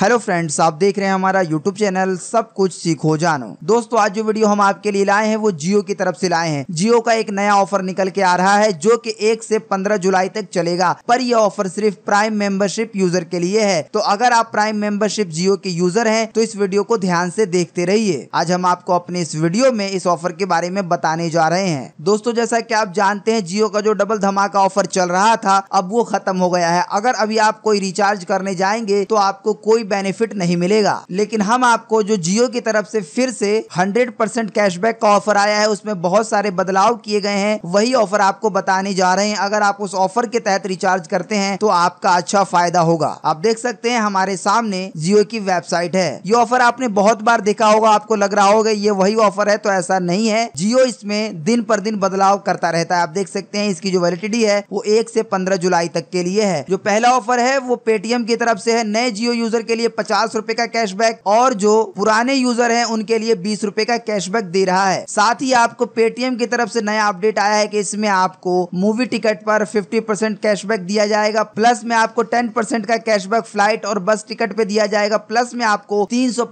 hello friends आप देख रहे हैं हमारा यूट्यूब चैनल सब कुछ सीखो जानो दोस्तों आज जो वीडियो हम आपके लिए लाए हैं वो जियो की तरफ से लाए हैं जियो का एक नया ऑफर निकल के आ रहा है जो कि एक से पंद्रह जुलाई तक चलेगा पर यह ऑफर सिर्फ प्राइम मेंबरशिप यूजर के लिए है तो अगर आप प्राइम मेंबरशिप जियो के यूजर है तो इस वीडियो को ध्यान से देखते रहिए आज हम आपको अपने इस वीडियो में इस ऑफर के बारे में बताने जा रहे हैं दोस्तों जैसा की आप जानते हैं जियो का जो डबल धमाका ऑफर चल रहा था अब वो खत्म हो गया है अगर अभी आप कोई रिचार्ज करने जाएंगे तो आपको कोई बेनिफिट नहीं मिलेगा लेकिन हम आपको जो जियो की तरफ से फिर से 100 परसेंट कैशबैक का ऑफर आया है उसमें बहुत सारे बदलाव किए गए हैं वही ऑफर आपको बताने जा रहे हैं अगर आप उस ऑफर के तहत रिचार्ज करते हैं तो आपका अच्छा फायदा होगा आप देख सकते हैं हमारे सामने जियो की वेबसाइट है ये ऑफर आपने बहुत बार देखा होगा आपको लग रहा होगा ये वही ऑफर है तो ऐसा नहीं है जियो इसमें दिन पर दिन बदलाव करता रहता है आप देख सकते हैं इसकी जो वैलिडिटी है वो एक से पंद्रह जुलाई तक के लिए है जो पहला ऑफर है वो पेटीएम की तरफ से है नए जियो यूजर के लिए लिए पचास रूपए का कैशबैक और जो पुराने यूजर है उनके लिए बीस रूपए का कैशबैक दे रहा है साथ ही आपको पेटीएम की तरफ से नया अपडेट आया है कि इसमें आपको मूवी टिकट पर फिफ्टी परसेंट कैशबैक दिया जाएगा प्लस में आपको टेन परसेंट का कैशबैक फ्लाइट और बस टिकट पे दिया जाएगा प्लस में आपको तीन सौ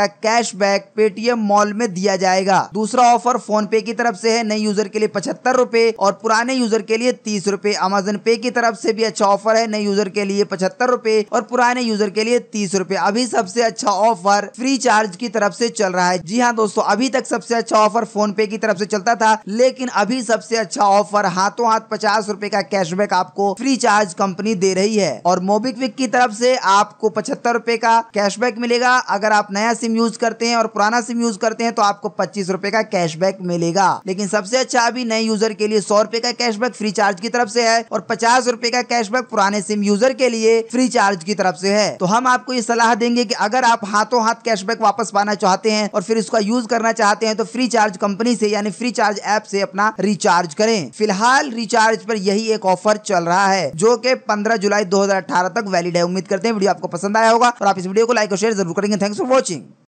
का कैशबैक पेटीएम मॉल में दिया जाएगा दूसरा ऑफर फोन पे की तरफ से है नए यूजर के लिए पचहत्तर रूपए और पुराने यूजर के लिए तीस रूपए अमेजन पे की तरफ से भी अच्छा ऑफर है नए यूजर के लिए पचहत्तर रूपए और पुराने यूजर के लिए तीस रूपए अभी सबसे अच्छा ऑफर फ्री चार्ज की तरफ से चल रहा है जी हाँ दोस्तों अभी तक सबसे अच्छा ऑफर फोन पे की तरफ से चलता था लेकिन अभी सबसे अच्छा ऑफर हाथों हाथ पचास रूपए का कैशबैक आपको फ्री चार्ज कंपनी दे रही है और मोबिक्विक की तरफ से आपको पचहत्तर रूपए का कैशबैक मिलेगा अगर आप नया सिम यूज करते हैं और पुराना सिम यूज करते हैं तो आपको पच्चीस रूपए का कैशबैक मिलेगा लेकिन सबसे अच्छा अभी नए यूजर के लिए सौ रूपए का कैशबैक फ्री चार्ज की तरफ से है और पचास रूपए का कैशबैक पुराने सिम यूजर के लिए फ्री चार्ज की तरफ से है तो हम आप आपको ये सलाह देंगे कि अगर आप हाथों हाथ कैशबैक वापस पाना चाहते हैं और फिर इसका यूज करना चाहते हैं तो फ्री चार्ज कंपनी से यानी फ्री चार्ज ऐप से अपना रिचार्ज करें फिलहाल रिचार्ज पर यही एक ऑफर चल रहा है जो कि 15 जुलाई 2018 तक वैलिड है उम्मीद करते हैं वीडियो आपको पसंद आया होगा और आप इस वीडियो को लाइक और शेयर जरूर करेंगे थैंक्स फॉर वॉचिंग